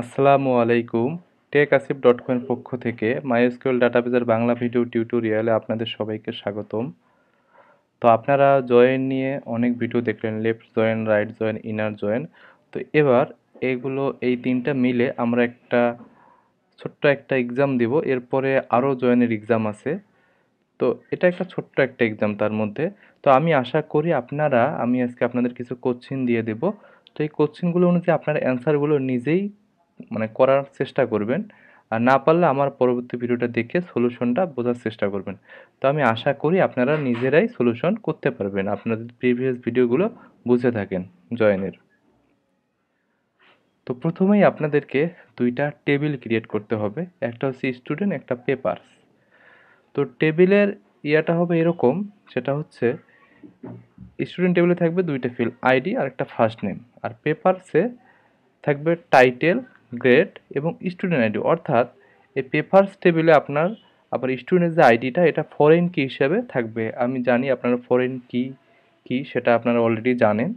আসসালামু আলাইকুম take Asif dot কমের পক্ষ থেকে মাইএসকিউএল ডাটাবেজের বাংলা ভিডিও টিউটোরিয়ালে আপনাদের সবাইকে স্বাগতম তো আপনারা জয়েন নিয়ে অনেক ভিডিও দেখলেন left join right join inner join তো এবার এগুলো এই তিনটা মিলে আমরা একটা ছোট্ট একটা এক্সাম দিব এরপরে আরও জয়েনের এক্সাম আছে তো এটা একটা ছোট্ট একটা এক্সাম তার মধ্যে তো আমি আশা করি আপনারা আমি আজকে আপনাদের কিছু কোচিং দিয়ে দেব তো এই কোচিংগুলো অনুযায়ী আপনারা অ্যান্সারগুলো নিজেই মানে করার চেষ্টা করবেন আর না পারলে আমার পরবর্তী ভিডিওটা দেখে সলিউশনটা বোঝার চেষ্টা করবেন তো আমি আশা করি আপনারা নিজেরাই সলিউশন করতে পারবেন আপনাদের প্রিভিয়াস ভিডিওগুলো বুঝে থাকেন জয়েনের তো প্রথমেই আপনাদেরকে দুইটা টেবিল ক্রিয়েট করতে হবে একটা হচ্ছে স্টুডেন্ট একটা পেপার্স তো টেবিলের ইয়াটা হবে এরকম সেটা হচ্ছে স্টুডেন্ট টেবিলে থাকবে দুইটা ফিল আইডি আর একটা ফার্স্ট নেম আর পেপারসে থাকবে টাইটেল গ্রেড এবং স্টুডেন্ট আইডি অর্থাৎ এই পেপার্স টেবিলে আপনার আবার স্টুডেন্টের যে আইডিটা এটা ফরেন কি হিসেবে থাকবে আমি জানি আপনারা ফরেন কি কি সেটা আপনারা অলরেডি জানেন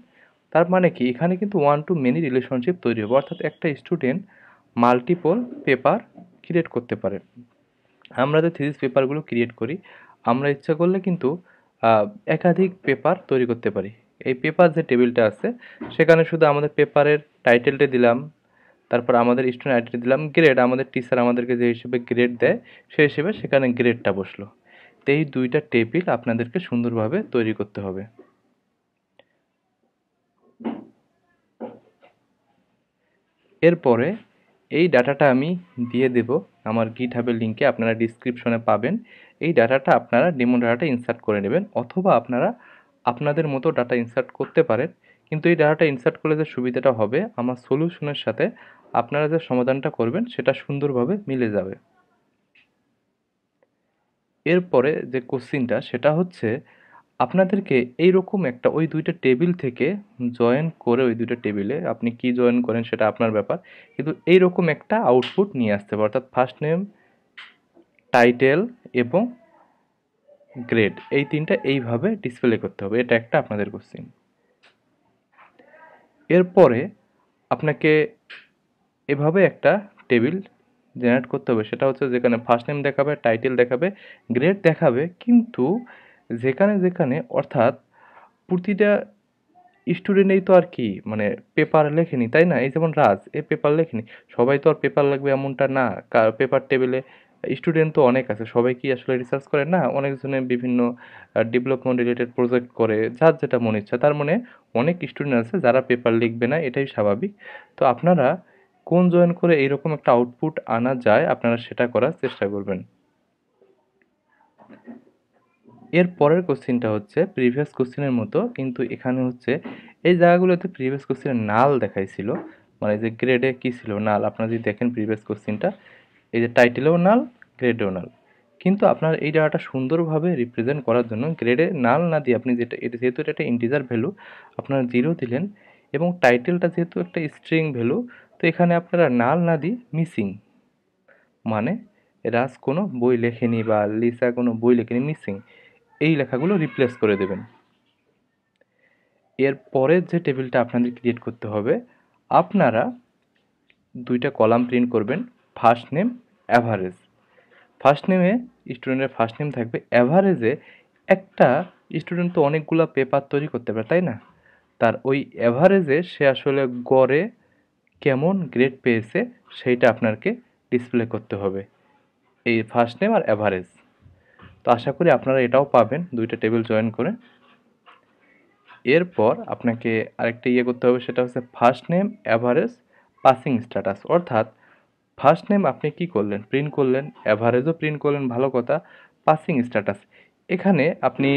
তার মানে কি এখানে কিন্তু ওয়ান টু মেনি রিলেশনশিপ তৈরি হবে অর্থাৎ একটা স্টুডেন্ট মাল্টিপল পেপার ক্রিয়েট করতে পারে আমরা যে থিজিস পেপারগুলো ক্রিয়েট করি আমরা ইচ্ছা করলে কিন্তু একাধিক পেপার তৈরি করতে পারি এই পেপার যে টেবিলটা আছে সেখানে শুধু আমাদের পেপারের টাইটেলটা দিলাম তারপর আমাদের স্টুডেন্ট আইডি দিলাম গ্রেড আমাদের টিচার আমাদেরকে যে হিসেবে গ্রেড দেয় সেই হিসেবে সেখানে গ্রেডটা বসলো তো এই দুইটা টেবিল আপনাদেরকে সুন্দরভাবে তৈরি করতে হবে এরপরে এই ডাটাটা আমি দিয়ে দেব আমার গিট হাবের লিঙ্কে আপনারা ডিসক্রিপশনে পাবেন এই ডাটাটা আপনারা ডেমো ডাটাটা ইনসার্ট করে নেবেন অথবা আপনারা আপনাদের মতো ডাটা ইনসার্ট করতে পারেন কিন্তু এই ডাটাটা ইনসার্ট করলে যে সুবিধাটা হবে আমার সলিউশনের সাথে আপনারা যে সমাধানটা করবেন সেটা সুন্দরভাবে মিলে যাবে এরপরে যে কোশ্চিনটা সেটা হচ্ছে আপনাদেরকে এই রকম একটা ওই দুইটা টেবিল থেকে জয়েন করে ওই দুইটা টেবিলে আপনি কি জয়েন করেন সেটা আপনার ব্যাপার কিন্তু এই রকম একটা আউটপুট নিয়ে আসতে হবে অর্থাৎ ফার্স্ট নেম টাইটেল এবং গ্রেড এই তিনটা এইভাবে ডিসপ্লে করতে হবে এটা একটা আপনাদের কোশ্চিন এরপরে আপনাকে এভাবে একটা টেবিল জেনারেট করতে হবে সেটা হচ্ছে যেখানে ফার্স্ট নেম দেখাবে টাইটেল দেখাবে গ্রেড দেখাবে কিন্তু যেখানে যেখানে অর্থাৎ প্রতিটা স্টুডেন্টেই তো আর কি মানে পেপার লেখেনি তাই না এই যেমন রাজ এ পেপার লেখেনি সবাই তো আর পেপার লাগবে এমনটা না পেপার টেবিলে স্টুডেন্ট তো অনেক আছে সবাই কি আসলে রিসার্চ করে না অনেকজনে বিভিন্ন ডেভেলপমেন্ট রিলেটেড প্রজেক্ট করে যার যেটা মনে ইচ্ছা তার মানে অনেক স্টুডেন্ট আছে যারা পেপার লিখবে না এটাই স্বাভাবিক তো আপনারা কোন জয়েন করে এইরকম একটা আউটপুট আনা যায় আপনারা সেটা করার চেষ্টা করবেন এর পরের কোশ্চিনটা হচ্ছে প্রিভিয়াস কোশ্চিনের মতো কিন্তু এখানে হচ্ছে এই জায়গাগুলোতে প্রিভিয়াস কোশ্চিনের নাল দেখাইছিল মানে যে গ্রেডে কী ছিল নাল আপনারা যদি দেখেন প্রিভিয়াস কোশ্চিনটা এই যে টাইটেলেও নাল গ্রেডেও নাল কিন্তু আপনার এই ডাটাটা সুন্দরভাবে রিপ্রেজেন্ট করার জন্য গ্রেডে নাল না দিয়ে আপনি যেটা এটা যেহেতু এটা একটা ইন্টিজার ভ্যালু আপনার জিরো দিলেন এবং টাইটেলটা যেহেতু একটা স্ট্রিং ভ্যালু তো এখানে আপনারা নাল না দিয়ে মিসিং মানে রাজ কোনো বই লেখেনি বা লিসা কোনো বই লেখেনি মিসিং এই লেখাগুলো রিপ্লেস করে দেবেন এর পরের যে টেবিলটা আপনাদের ক্রিয়েট করতে হবে আপনারা দুইটা কলাম প্রিন্ট করবেন ফার্স্ট নেম অ্যাভারেজ ফার্স্ট নেমে স্টুডেন্টের ফার্স্ট নেম থাকবে অ্যাভারেজে একটা স্টুডেন্ট তো অনেকগুলো পেপার তৈরি করতে পারে তাই না তার ওই অ্যাভারেজে সে আসলে গড়ে কেমন গ্রেড পেয়েছে সেইটা আপনাকে ডিসপ্লে করতে হবে এই ফার্স্ট নেম আর অ্যাভারেজ তো আশা করি আপনারা এটাও পাবেন দুইটা টেবিল জয়েন করে এরপর আপনাকে আরেকটা ইয়ে করতে হবে সেটা হচ্ছে first name average passing status অর্থাৎ ফার্স্ট নেম আপনি কি করলেন প্রিন্ট করলেন অ্যাভারেজও প্রিন্ট করলেন ভালো কথা পাসিং স্ট্যাটাস এখানে আপনি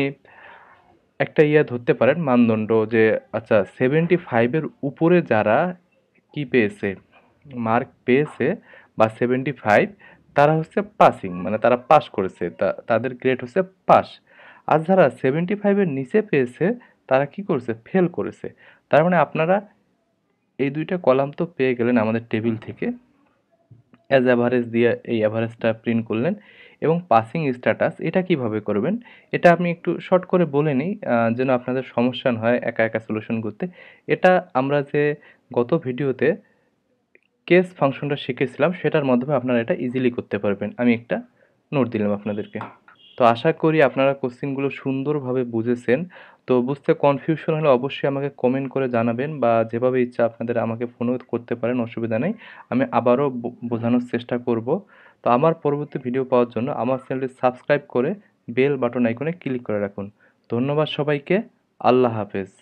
একটা ইয়া ধরতে পারেন মানদণ্ড যে আচ্ছা সেভেন্টি ফাইভের উপরে যারা কি পেয়েছে মার্ক পেয়েছে বা সেভেন্টি ফাইভ তারা হচ্ছে পাসিং মানে তারা পাস করেছে তাদের গ্রেড হচ্ছে পাস আর যারা সেভেন্টি ফাইভের নিচে পেয়েছে তারা কি করেছে ফেল করেছে তার মানে আপনারা এই দুইটা কলাম তো পেয়ে গেলেন আমাদের টেবিল থেকে অ্যাজ অ্যাভারেজ দিয়ে এই অ্যাভারেজটা প্রিন্ট করলেন এবং পাসিং স্ট্যাটাস এটা কিভাবে করবেন এটা আমি একটু শর্ট করে বলে নিই যেন আপনাদের সমস্যা না হয় একা একা সলিউশন করতে এটা আমরা যে গত ভিডিওতে কেস ফাংশনটা শিখেছিলাম সেটার মাধ্যমে আপনারা এটা ইজিলি করতে পারবেন আমি একটা নোট দিলাম আপনাদেরকে তো আশা করি আপনারা কোশ্চেনগুলো সুন্দরভাবে বুঝেছেন তো বুঝতে কনফিউশন হলে অবশ্যই আমাকে কমেন্ট করে জানাবেন বা যেভাবে ইচ্ছা আপনাদের আমাকে ফোনও করতে পারেন অসুবিধা নেই আমি আবারও বোঝানোর চেষ্টা করব তো আমার পরবর্তী ভিডিও পাওয়ার জন্য আমার চ্যানেলটি সাবস্ক্রাইব করে বেল বাটন আইকনে ক্লিক করে রাখুন ধন্যবাদ সবাইকে আল্লাহ হাফেজ